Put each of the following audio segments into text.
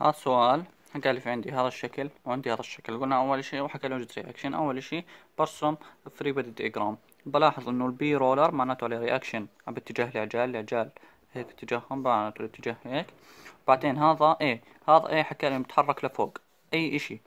هذا السؤال قال في عندي هذا الشكل وعندي هذا الشكل قلنا اول شيء وحكى له جزء رياكشن اول شيء برسم ثري بودي ديجرام بلاحظ انه البي رولر معناته عليه رياكشن باتجاه العجال العجال هيك اتجاههم معناته الاتجاه هيك بعدين هذا ايه هذا ايه حكى لي متحرك لفوق اي اشي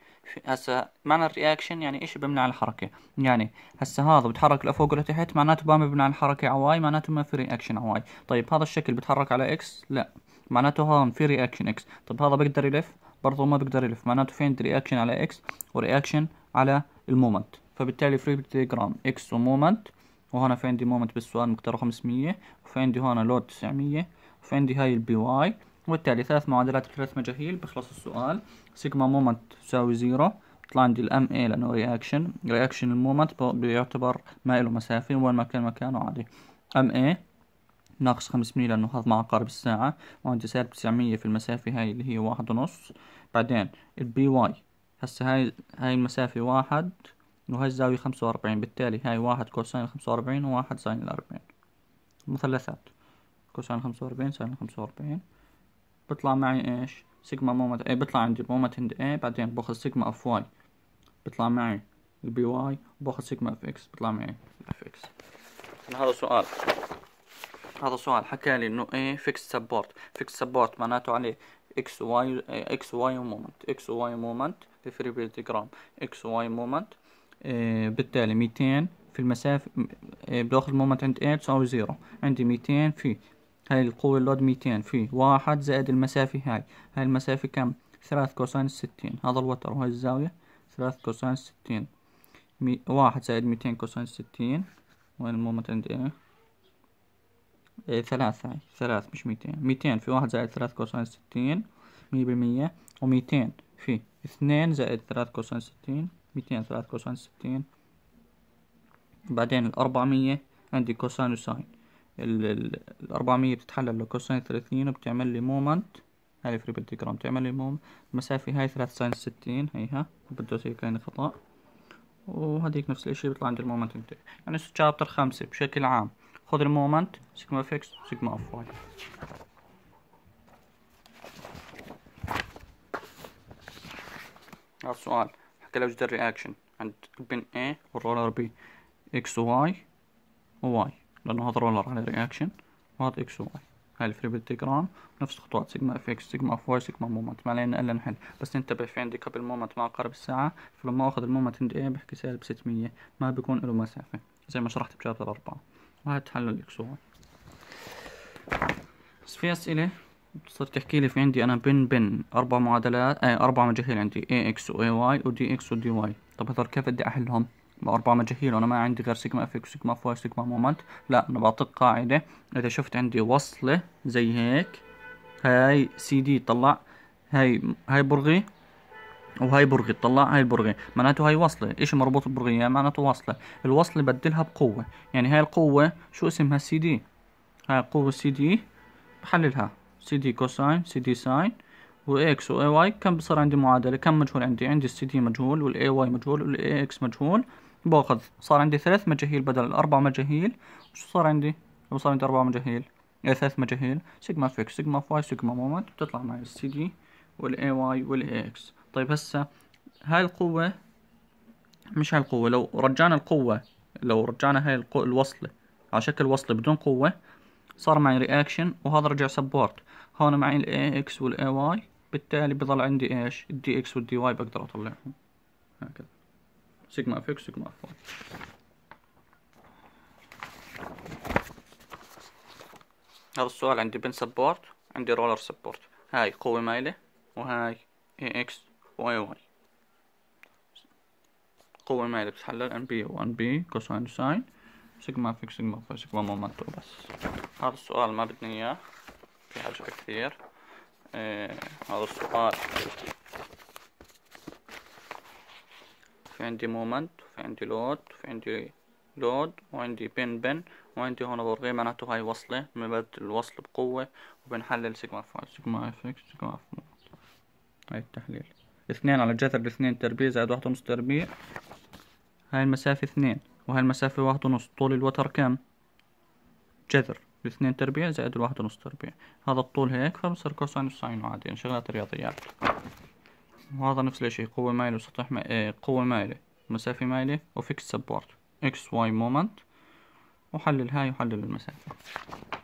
هسا معنى الرياكشن يعني اشي بمنع الحركة يعني هسا هذا بتحرك لفوق ولتحت معناته ما بمنع الحركة عواي معناته ما في رياكشن عواي طيب هذا الشكل بتحرك على اكس لا معناته هون في رياكشن اكس طب هذا بقدر يلف برضه ما بقدر يلف معناته في عندي رياكشن على اكس ورياكشن على المومنت فبالتالي فري جرام اكس ومومنت وهنا في عندي مومنت بالسؤال مقدار 500 وفي عندي هون لود 900 وفي عندي هاي البي واي وبالتالي ثلاث معادلات بثلاث مجاهيل بخلص السؤال سيجما مومنت تساوي زيرو بيطلع عندي الام اي لانه رياكشن رياكشن المومنت بيعتبر ما له مسافه وين ما كان مكانه عادي ام اي ناقص خمس ميل لأنه هذا مع الساعة وعندي سالب تسعمية في المسافة هاي اللي هي واحد ونص بعدين البي واي هسا هاي هاي المسافة واحد وهاي الزاوية خمسة وأربعين بالتالي هاي واحد كوساين خمسة وأربعين وواحد ساين الأربعين مثلثات كوساين خمسة وأربعين ساين خمسة وأربعين بطلع معي إيش سيجما مومنت إيه بطلع عندي مومنت هند إيه بعدين باخذ سيجما اوف واي بطلع معي البي واي وباخذ سيجما اف اكس بطلع معي اف اكس هذا سؤال هذا سؤال حكى لي انه ايه فيكس سبورت فيكس سبورت معناته عليه اكس واي اكس واي مومنت اكس واي مومنت في فري فريبلتي جرام اكس واي مومنت بالتالي 200 في المسافة إيه، بداخل باخذ مومنت عند ايه تساوي زيرو عندي 200 في هاي القوة اللود 200 في واحد زائد المسافة هاي هاي المسافة كم 3 كوساين 60 هذا الوتر وهي الزاوية 3 كوساين 60 واحد زائد 200 كوساين 60 وين المومنت عند ايه ثلاثة ثلاث مش ميتين ميتين في واحد زائد ثلاث كوساين ستين مية بالمية وميتين في اثنين زائد ثلاث كوساين ستين ميتين ثلاث كوساين ستين بعدين الأربعمية عندي كوساين وساين ال الأربعمية بتتحلل لكوساين ثلاثين وبتعمل لي مومنت هاي الفري بالتجرام تعمل لي موم المسافة هاي ثلاث ساين ستين هيها بدوس هيك كان خطأ وهذيك نفس الاشي بيطلع عندي المومنت انت يعني شابتر خمسة بشكل عام خد المومنت سيجما فيكس سيجما اوف واي هذا السؤال حكى لو وجد الرياكشن عند بن A والرولر B X و Y و Y لأنه هذا رولر على رياكشن وهذا X و Y هاي الفري بالتيجرام نفس خطوات سيجما اف اكس سيجما اف واي سيجما مومنت ما علينا الا نحل بس ننتبه في عندي قبل مومنت ما أقرب الساعة فلما اخذ المومنت عند A بحكي سالب 600 ما بيكون له مسافة زي ما شرحت بشابتر 4 وهتحلل الاكسون بس في اسئله بتصير تحكي لي في عندي انا بن بن اربع معادلات اي آه، اربع مجاهيل عندي اي اكس واي واي ودي اكس ودي واي طب هذول كيف بدي احلهم باربع مجاهيل وانا ما عندي غير سيجما اف اكس سيجما اف واي سيجما مومنت لا انا بعطيك قاعده اذا شفت عندي وصله زي هيك هاي سي دي طلع هاي هاي برغي وهي برغي تطلع هاي البرغي معناته هاي وصلة اشي مربوط ببرغية يعني معناته وصلة الوصلة بدلها بقوة يعني هاي القوة شو اسمها سي دي هاي القوة سي دي بحللها سي دي كوساين سي دي ساين واكس واي واي كم بصير عندي معادلة كم مجهول عندي عندي السي دي مجهول والاي واي مجهول والاي اكس مجهول باخذ صار عندي ثلاث مجاهيل بدل الاربع مجاهيل شو صار عندي لو صار عندي اربع مجاهيل إيه ثلاث مجاهيل سيجما فيكس سيجما فاي سيجما مومنت بتطلع معي السي دي والاي واي والاي اكس طيب هسه هاي القوة مش هاي القوة لو رجعنا القوة لو رجعنا هاي الوصلة على شكل وصلة بدون قوة صار معي رياكشن وهذا رجع سبورت هون معي الاي اكس والاي واي بالتالي بضل عندي ايش الدي اكس والدي واي بقدر اطلعهم هكذا سيجما اف اكس سيجما اف واي هذا السؤال عندي بن سبورت عندي رولر سبورت هاي قوة مايلة وهاي اي اكس واي واي قوة ما يلبس بتتحلل ان بي وان بي كوساين ساين سيجما فيك سيجما في سيجما مومنتو بس هذا السؤال ما بدنا اياه في عجبه كثير ايه هذا السؤال في عندي مومنت وفي عندي لود وفي عندي لود وعندي بن بن وعندي هون برغي معناته هاي وصلة بنبدل الوصل بقوة وبنحلل سيجما فاي سيجما اف اكس سيجما اف مومنت هاي التحليل اثنين على جذر اثنين تربيع زائد واحد ونص تربيع هاي المسافة اثنين وهاي المسافة واحد ونص طول الوتر كم جذر الاثنين تربيع زائد الواحد ونص تربيع هذا الطول هيك فبصير كوساين وساين وعادي يعني شغلات رياضيات وهذا نفس الاشي قوة مايلة وسطح مائلة ايه قوة مايلة مسافة مايلة وفيكس سبورت اكس واي مومنت وحلل هاي وحلل المسافة